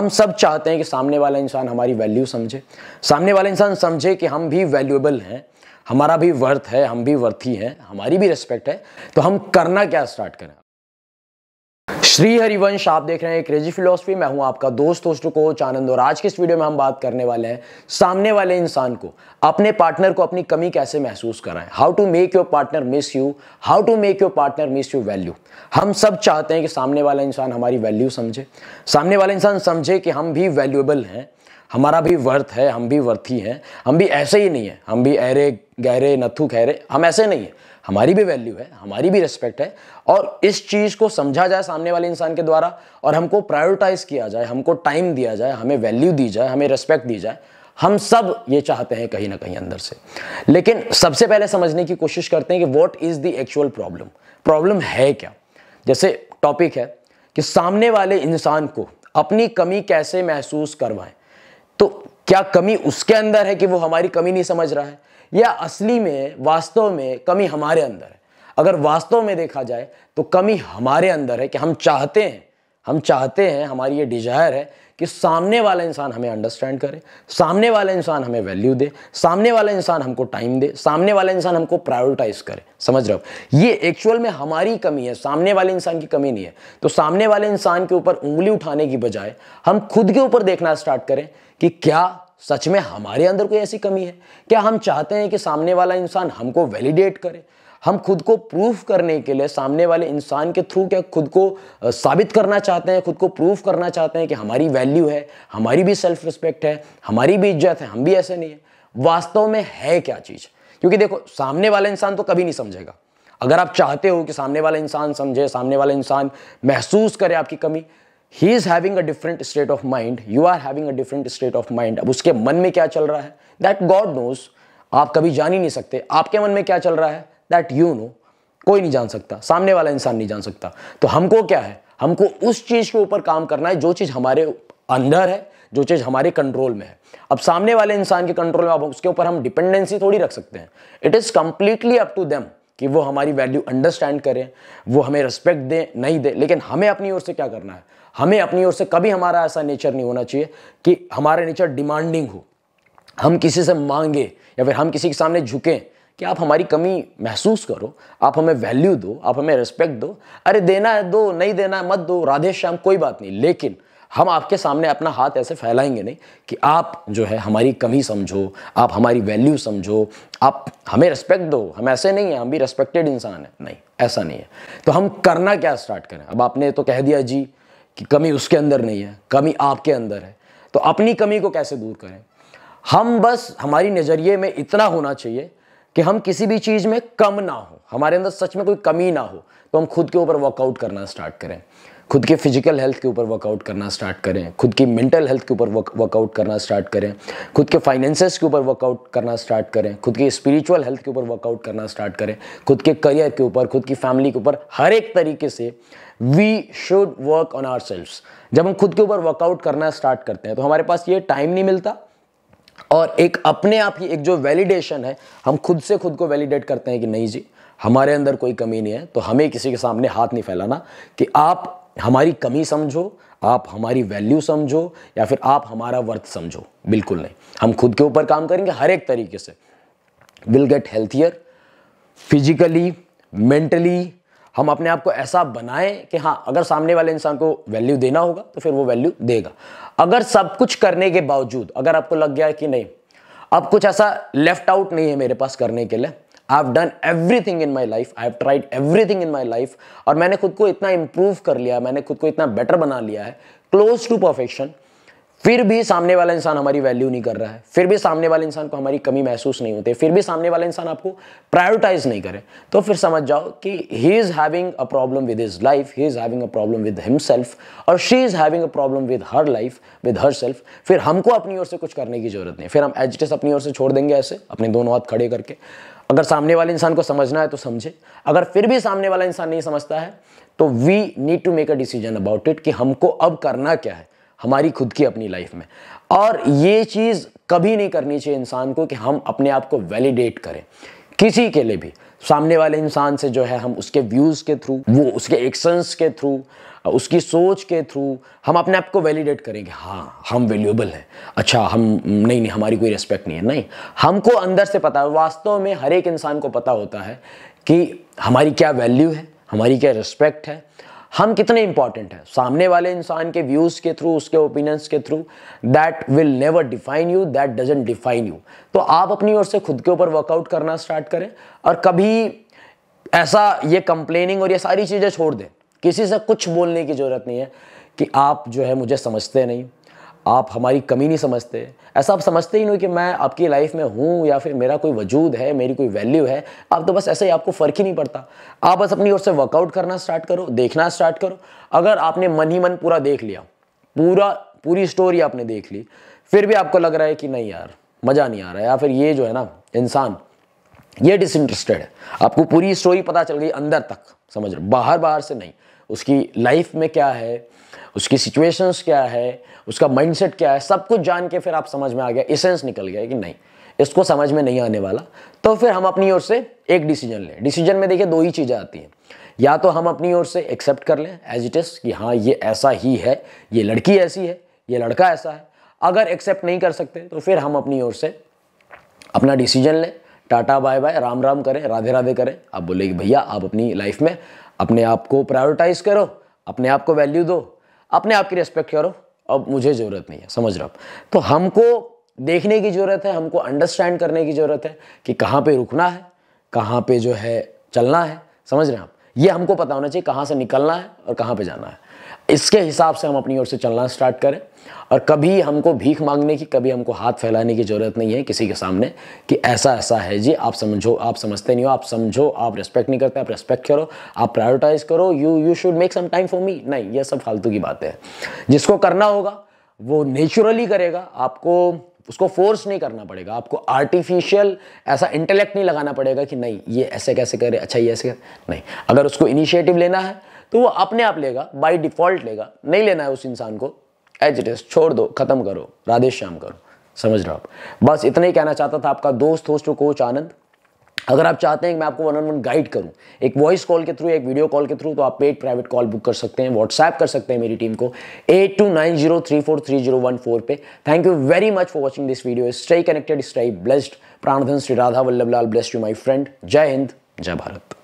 हम सब चाहते हैं कि सामने वाला इंसान हमारी वैल्यू समझे सामने वाला इंसान समझे कि हम भी वैल्यूएबल हैं हमारा भी वर्थ है हम भी वर्थी हैं हमारी भी रिस्पेक्ट है तो हम करना क्या स्टार्ट करें श्री हरिवंश आप देख रहे हैं क्रेजी फिलोसफी मैं हूं आपका दोस्त दोस्तों को आनंद और आज के इस वीडियो में हम बात करने वाले हैं सामने वाले इंसान को अपने पार्टनर को अपनी कमी कैसे महसूस कराएं how to make your partner miss you how to make your partner miss you value हम सब चाहते हैं कि सामने वाला इंसान हमारी वैल्यू समझे सामने वाला इंसान समझे कि हम भी वैल्यूएबल हैं हमारा भी वर्थ है हम भी वर्थी हैं हम भी ऐसे ही नहीं हैं हम भी अरे गहरे नथु खहरे हम ऐसे नहीं हैं हमारी भी वैल्यू है हमारी भी रिस्पेक्ट है और इस चीज़ को समझा जाए सामने वाले इंसान के द्वारा और हमको प्रायोरिटाइज किया जाए हमको टाइम दिया जाए हमें वैल्यू दी जाए हमें रिस्पेक्ट दी जाए हम सब ये चाहते हैं कहीं ना कहीं अंदर से लेकिन सबसे पहले समझने की कोशिश करते हैं कि what is the actual problem problem है क्या जैसे टॉपिक है कि सामने वाले इंसान को अपनी कमी कैसे महसूस करवाएं तो क्या कमी उसके अंदर है कि वो हमारी कमी नहीं समझ रहा है या असली में वास्तव में कमी हमारे अंदर है अगर वास्तव में देखा जाए तो कमी हमारे अंदर है कि हम चाहते हैं हम चाहते हैं हमारी ये डिजायर है कि सामने वाला इंसान हमें अंडरस्टैंड करे सामने वाला इंसान हमें वैल्यू दे सामने वाला इंसान हमको टाइम दे सामने वाला इंसान हमको प्रायोरिटाइज करे समझ रहे हो ये एक्चुअल में हमारी कमी है सामने वाले इंसान की कमी नहीं है तो सामने वाले इंसान के ऊपर उंगली उठाने की बजाय हम खुद के ऊपर देखना स्टार्ट करें कि क्या सच में हमारे अंदर कोई ऐसी कमी है क्या हम चाहते हैं कि सामने वाला इंसान हमको वैलिडेट करे हम खुद को प्रूफ करने के लिए सामने वाले इंसान के थ्रू क्या खुद को साबित करना चाहते हैं खुद को प्रूफ करना चाहते हैं कि हमारी वैल्यू है हमारी भी सेल्फ रिस्पेक्ट है हमारी भी इज्जत है हम भी ऐसे नहीं है वास्तव में है क्या चीज़ क्योंकि देखो सामने वाला इंसान तो कभी नहीं समझेगा अगर आप चाहते हो कि सामने वाला इंसान समझे सामने वाला इंसान महसूस करे आपकी कमी he is having a different state of mind you are having a different state of mind अब उसके मन में क्या चल रहा है दैट गॉड नोज आप कभी जान ही नहीं सकते आपके मन में क्या चल रहा है दैट यू नो कोई नहीं जान सकता सामने वाला इंसान नहीं जान सकता तो हमको क्या है हमको उस चीज के ऊपर काम करना है जो चीज हमारे अंदर है जो चीज हमारे कंट्रोल में है अब सामने वाले इंसान के कंट्रोल में आप उसके ऊपर हम डिपेंडेंसी थोड़ी रख सकते हैं it is completely up to them कि वो हमारी वैल्यू अंडरस्टैंड करें वो हमें रिस्पेक्ट दें नहीं दें लेकिन हमें अपनी ओर से क्या करना है हमें अपनी ओर से कभी हमारा ऐसा नेचर नहीं होना चाहिए कि हमारा नेचर डिमांडिंग हो हम किसी से मांगे या फिर हम किसी के सामने झुकें कि आप हमारी कमी महसूस करो आप हमें वैल्यू दो आप हमें रिस्पेक्ट दो अरे देना है दो नहीं देना है मत दो राधेश श्याम कोई बात नहीं लेकिन हम आपके सामने अपना हाथ ऐसे फैलाएंगे नहीं कि आप जो है हमारी कमी समझो आप हमारी वैल्यू समझो आप हमें रेस्पेक्ट दो हम ऐसे नहीं हैं हम भी रेस्पेक्टेड इंसान हैं नहीं ऐसा नहीं है तो हम करना क्या स्टार्ट करें अब आपने तो कह दिया जी कि कमी उसके अंदर नहीं है कमी आपके अंदर है तो अपनी कमी को कैसे दूर करें हम बस हमारी नज़रिए में इतना होना चाहिए कि हम किसी भी चीज़ में कम ना हो हमारे अंदर सच में कोई कमी ना हो तो हम खुद के ऊपर वर्कआउट करना स्टार्ट करें खुद के फिजिकल हेल्थ के ऊपर वर्कआउट करना स्टार्ट करें खुद की मेंटल हेल्थ के ऊपर वर्कआउट करना स्टार्ट करें खुद के फाइनेंसेस के ऊपर वर्कआउट करना स्टार्ट करें खुद की स्पिरिचुअल हेल्थ के ऊपर वर्कआउट करना स्टार्ट करें खुद के करियर के ऊपर खुद की फैमिली के ऊपर हर एक तरीके से we should work on our जब हम खुद के ऊपर वर्कआउट करना स्टार्ट करते हैं तो हमारे पास ये टाइम नहीं मिलता और एक अपने आप ही एक जो वैलिडेशन है हम खुद से खुद को वैलिडेट करते हैं कि नहीं जी हमारे अंदर कोई कमी नहीं है तो हमें किसी के सामने हाथ नहीं फैलाना कि आप हमारी कमी समझो आप हमारी वैल्यू समझो या फिर आप हमारा वर्थ समझो बिल्कुल नहीं हम खुद के ऊपर काम करेंगे हर एक तरीके से will get healthier physically mentally हम अपने आप को ऐसा बनाएं कि हाँ अगर सामने वाले इंसान को वैल्यू देना होगा तो फिर वो वैल्यू देगा अगर सब कुछ करने के बावजूद अगर आपको लग गया कि नहीं अब कुछ ऐसा लेफ्ट आउट नहीं है मेरे पास करने के लिए I have done everything in my life I have tried everything in my life और मैंने खुद को इतना इम्प्रूव कर लिया मैंने खुद को इतना बेटर बना लिया है क्लोज टू परफेक्शन फिर भी सामने वाला इंसान हमारी वैल्यू नहीं कर रहा है फिर भी सामने वाले इंसान को हमारी कमी महसूस नहीं होती फिर भी सामने वाला इंसान आपको प्रायोरिटाइज नहीं करे तो फिर समझ जाओ कि he is having a problem with his life he is having a problem with himself और she is having a problem with her life with herself फिर हमको अपनी ओर से कुछ करने की जरूरत नहीं फिर हम एजटेस अपनी ओर से छोड़ देंगे ऐसे अपने दोनों हाथ खड़े करके अगर सामने वाले इंसान को समझना है तो समझे अगर फिर भी सामने वाला इंसान नहीं समझता है तो we need to make a decision about it कि हमको अब करना क्या है हमारी खुद की अपनी लाइफ में और ये चीज़ कभी नहीं करनी चाहिए इंसान को कि हम अपने आप को वैलिडेट करें किसी के लिए भी सामने वाले इंसान से जो है हम उसके व्यूज़ के थ्रू वो उसके एक्शंस के थ्रू उसकी सोच के थ्रू हम अपने आप को वैलिडेट करेंगे हाँ हम वैल्यूएबल हैं अच्छा हम नहीं नहीं हमारी कोई रिस्पेक्ट नहीं है नहीं हमको अंदर से पता है वास्तव में हर एक इंसान को पता होता है कि हमारी क्या वैल्यू है हमारी क्या रिस्पेक्ट है हम कितने इंपॉर्टेंट हैं सामने वाले इंसान के व्यूज़ के थ्रू उसके ओपिनियंस के through that will never define you that doesn't define you तो आप अपनी ओर से खुद के ऊपर वर्कआउट करना स्टार्ट करें और कभी ऐसा ये कंप्लेनिंग और ये सारी चीज़ें छोड़ दें किसी से कुछ बोलने की ज़रूरत नहीं है कि आप जो है मुझे समझते नहीं आप हमारी कमी नहीं समझते ऐसा आप समझते ही नहीं कि मैं आपकी लाइफ में हूँ या फिर मेरा कोई वजूद है मेरी कोई वैल्यू है आप तो बस ऐसे ही आपको फ़र्क ही नहीं पड़ता आप बस अपनी ओर से वर्कआउट करना स्टार्ट करो देखना स्टार्ट करो अगर आपने मन ही मन पूरा देख लिया पूरा पूरी स्टोरी आपने देख ली फिर भी आपको लग रहा है कि नहीं यार मज़ा नहीं आ रहा है या फिर ये जो है ना इंसान ये डिसइंटरेस्टेड है आपको पूरी स्टोरी पता चल गई अंदर तक समझ रहे बाहर बाहर से नहीं उसकी लाइफ में क्या है उसकी सिचुएशंस क्या है उसका माइंडसेट क्या है सब कुछ जान के फिर आप समझ में आ गया इसेंस निकल गया कि नहीं इसको समझ में नहीं आने वाला तो फिर हम अपनी ओर से एक डिसीजन लें डिसीजन में देखिए दो ही चीज़ें आती हैं या तो हम अपनी ओर से एक्सेप्ट कर लें एज इट इज़ कि हाँ ये ऐसा ही है ये लड़की ऐसी है ये लड़का ऐसा है अगर एक्सेप्ट नहीं कर सकते तो फिर हम अपनी ओर से अपना डिसीजन लें tata bye bye Ram Ram करें राधे राधे करें आप बोले कि भैया आप अपनी लाइफ में अपने आप को प्रायोरिटाइज करो अपने आप को वैल्यू दो अपने आप की रिस्पेक्ट करो अब मुझे ज़रूरत नहीं है समझ रहा तो हमको देखने की ज़रूरत है हमको अंडरस्टैंड करने की ज़रूरत है कि कहाँ पे रुकना है कहाँ पे जो है चलना है समझ रहे हैं आप ये हमको पता होना चाहिए कहाँ से निकलना है और कहाँ पे जाना है इसके हिसाब से हम अपनी ओर से चलना स्टार्ट करें और कभी हमको भीख मांगने की कभी हमको हाथ फैलाने की ज़रूरत नहीं है किसी के सामने कि ऐसा ऐसा है जी आप समझो आप समझते नहीं हो आप समझो आप रिस्पेक्ट नहीं करते आप रिस्पेक्ट करो आप प्रायोरिटाइज करो you you should make some time for me नहीं ये सब फालतू की बातें हैं जिसको करना होगा वो नेचुरली करेगा आपको उसको फोर्स नहीं करना पड़ेगा आपको आर्टिफिशियल ऐसा इंटेलेक्ट नहीं लगाना पड़ेगा कि नहीं ये ऐसे कैसे करे अच्छा ये ऐसे कर नहीं अगर उसको इनिशिएटिव लेना है तो वो अपने आप लेगा बाई डिफॉल्ट लेगा नहीं लेना है उस इंसान को एज इट इज छोड़ दो खत्म करो राधे श्याम करो समझ रहे हो आप बस इतना ही कहना चाहता था आपका दोस्त होस्ट और कोच आनंद अगर आप चाहते हैं कि मैं आपको वन ऑन वन गाइड करूं एक वॉइस कॉल के थ्रू एक वीडियो कॉल के थ्रू तो आप पेड प्राइवेट कॉल बुक कर सकते हैं व्हाट्सएप कर सकते हैं मेरी टीम को eight two nine zero three four three zero one four पे thank you very much for watching this video stay connected stay blessed Prandhan Shri Radha Vallabh Lal blessed you my friend Jai Hind जय भारत